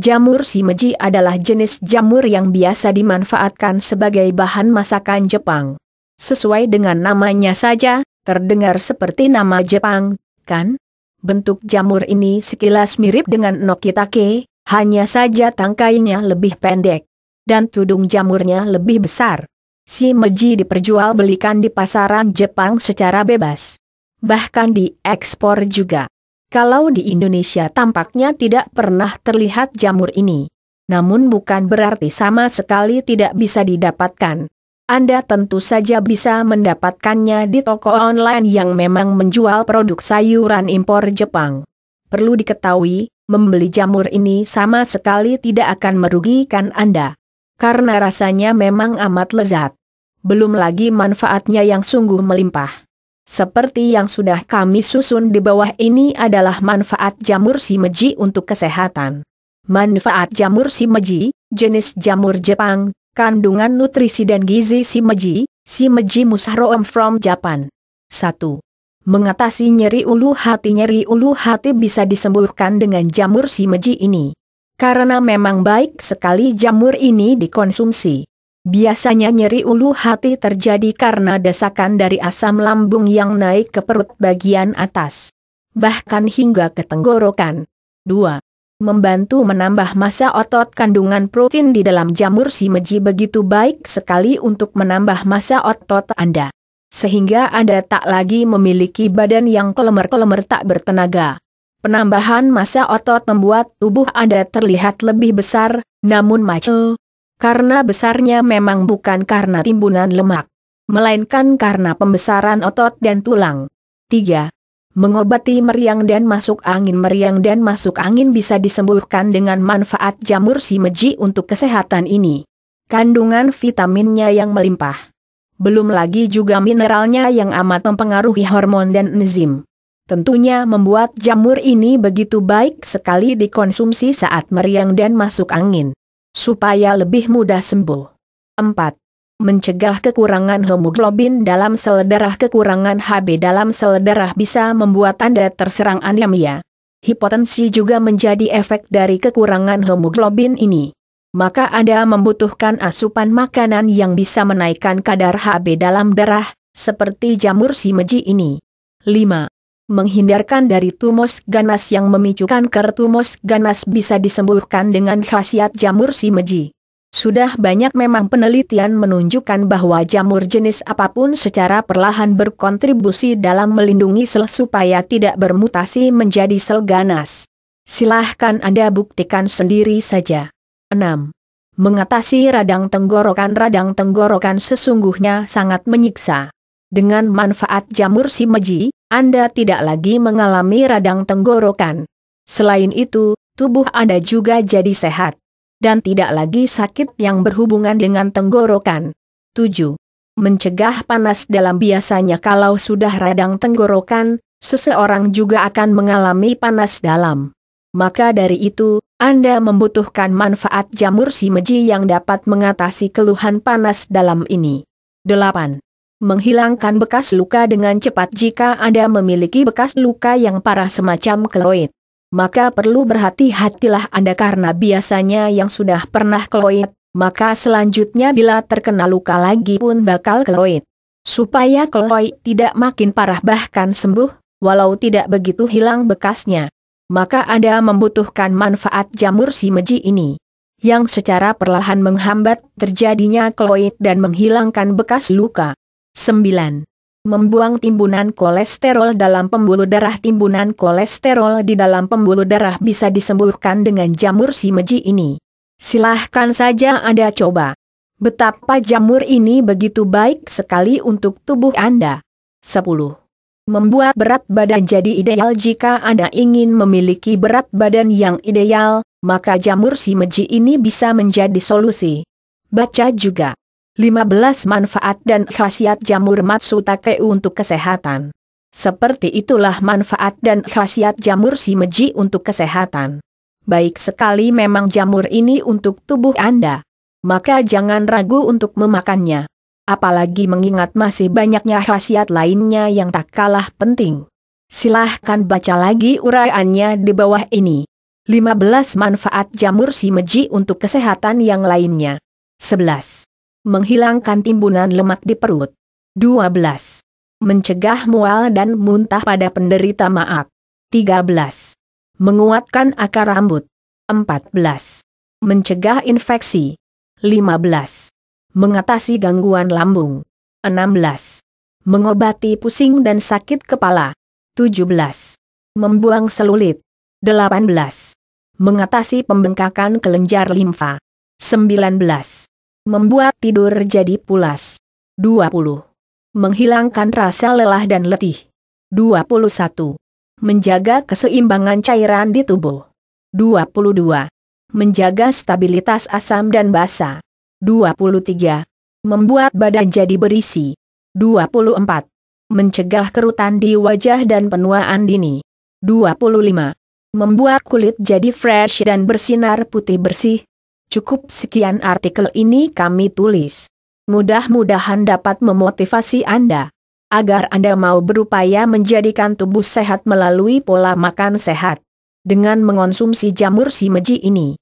Jamur shimeji adalah jenis jamur yang biasa dimanfaatkan sebagai bahan masakan Jepang. Sesuai dengan namanya saja, terdengar seperti nama Jepang, kan? Bentuk jamur ini sekilas mirip dengan nokitake, hanya saja tangkainya lebih pendek. Dan tudung jamurnya lebih besar. Shimeji diperjualbelikan di pasaran Jepang secara bebas bahkan diekspor juga. Kalau di Indonesia tampaknya tidak pernah terlihat jamur ini. Namun bukan berarti sama sekali tidak bisa didapatkan. Anda tentu saja bisa mendapatkannya di toko online yang memang menjual produk sayuran impor Jepang. Perlu diketahui, membeli jamur ini sama sekali tidak akan merugikan Anda. Karena rasanya memang amat lezat. Belum lagi manfaatnya yang sungguh melimpah. Seperti yang sudah kami susun di bawah ini adalah manfaat jamur si meji untuk kesehatan. Manfaat jamur si meji, jenis jamur Jepang, kandungan nutrisi dan gizi si meji, si meji musaroam from Japan. 1. Mengatasi nyeri ulu hati Nyeri ulu hati bisa disembuhkan dengan jamur si meji ini. Karena memang baik sekali jamur ini dikonsumsi. Biasanya nyeri ulu hati terjadi karena desakan dari asam lambung yang naik ke perut bagian atas. Bahkan hingga ke tenggorokan. 2. Membantu menambah masa otot kandungan protein di dalam jamur si meji begitu baik sekali untuk menambah masa otot Anda. Sehingga Anda tak lagi memiliki badan yang kelemer-kelemer tak bertenaga. Penambahan masa otot membuat tubuh Anda terlihat lebih besar, namun macet karena besarnya memang bukan karena timbunan lemak, melainkan karena pembesaran otot dan tulang. 3. Mengobati meriang dan masuk angin Meriang dan masuk angin bisa disembuhkan dengan manfaat jamur si meji untuk kesehatan ini. Kandungan vitaminnya yang melimpah. Belum lagi juga mineralnya yang amat mempengaruhi hormon dan enzim. Tentunya membuat jamur ini begitu baik sekali dikonsumsi saat meriang dan masuk angin supaya lebih mudah sembuh. 4. Mencegah kekurangan hemoglobin dalam sel darah Kekurangan Hb dalam sel darah bisa membuat Anda terserang anemia. Hipotensi juga menjadi efek dari kekurangan hemoglobin ini. Maka Anda membutuhkan asupan makanan yang bisa menaikkan kadar Hb dalam darah, seperti jamur simeji ini. 5 menghindarkan dari tumos ganas yang memicu kanker tumos ganas bisa disembuhkan dengan khasiat jamur si meji. Sudah banyak memang penelitian menunjukkan bahwa jamur jenis apapun secara perlahan berkontribusi dalam melindungi sel supaya tidak bermutasi menjadi sel ganas. Silahkan Anda buktikan sendiri saja. 6. Mengatasi radang tenggorokan Radang tenggorokan sesungguhnya sangat menyiksa. Dengan manfaat jamur si meji, anda tidak lagi mengalami radang tenggorokan. Selain itu, tubuh Anda juga jadi sehat. Dan tidak lagi sakit yang berhubungan dengan tenggorokan. 7. Mencegah panas dalam biasanya kalau sudah radang tenggorokan, seseorang juga akan mengalami panas dalam. Maka dari itu, Anda membutuhkan manfaat jamur si simeji yang dapat mengatasi keluhan panas dalam ini. 8. Menghilangkan bekas luka dengan cepat jika Anda memiliki bekas luka yang parah semacam keloid. Maka perlu berhati-hatilah Anda karena biasanya yang sudah pernah keloid, maka selanjutnya bila terkena luka lagi pun bakal keloid. Supaya keloid tidak makin parah bahkan sembuh, walau tidak begitu hilang bekasnya. Maka Anda membutuhkan manfaat jamur si meji ini yang secara perlahan menghambat terjadinya keloid dan menghilangkan bekas luka. 9. Membuang timbunan kolesterol dalam pembuluh darah Timbunan kolesterol di dalam pembuluh darah bisa disembuhkan dengan jamur si meji ini. Silahkan saja Anda coba. Betapa jamur ini begitu baik sekali untuk tubuh Anda. 10. Membuat berat badan jadi ideal jika Anda ingin memiliki berat badan yang ideal, maka jamur si meji ini bisa menjadi solusi. Baca juga. 15 manfaat dan khasiat jamur matsutake untuk kesehatan. Seperti itulah manfaat dan khasiat jamur si meji untuk kesehatan. Baik sekali memang jamur ini untuk tubuh Anda. Maka jangan ragu untuk memakannya. Apalagi mengingat masih banyaknya khasiat lainnya yang tak kalah penting. Silahkan baca lagi uraiannya di bawah ini. 15 manfaat jamur si meji untuk kesehatan yang lainnya. 11. Menghilangkan timbunan lemak di perut. 12. Mencegah mual dan muntah pada penderita maag. 13. Menguatkan akar rambut. 14. Mencegah infeksi. 15. Mengatasi gangguan lambung. 16. Mengobati pusing dan sakit kepala. 17. Membuang selulit. 18. Mengatasi pembengkakan kelenjar limfa. 19 membuat tidur jadi pulas. 20. Menghilangkan rasa lelah dan letih. 21. Menjaga keseimbangan cairan di tubuh. 22. Menjaga stabilitas asam dan basa. 23. Membuat badan jadi berisi. 24. Mencegah kerutan di wajah dan penuaan dini. 25. Membuat kulit jadi fresh dan bersinar putih bersih. Cukup sekian artikel ini kami tulis. Mudah-mudahan dapat memotivasi Anda agar Anda mau berupaya menjadikan tubuh sehat melalui pola makan sehat dengan mengonsumsi jamur si meji ini.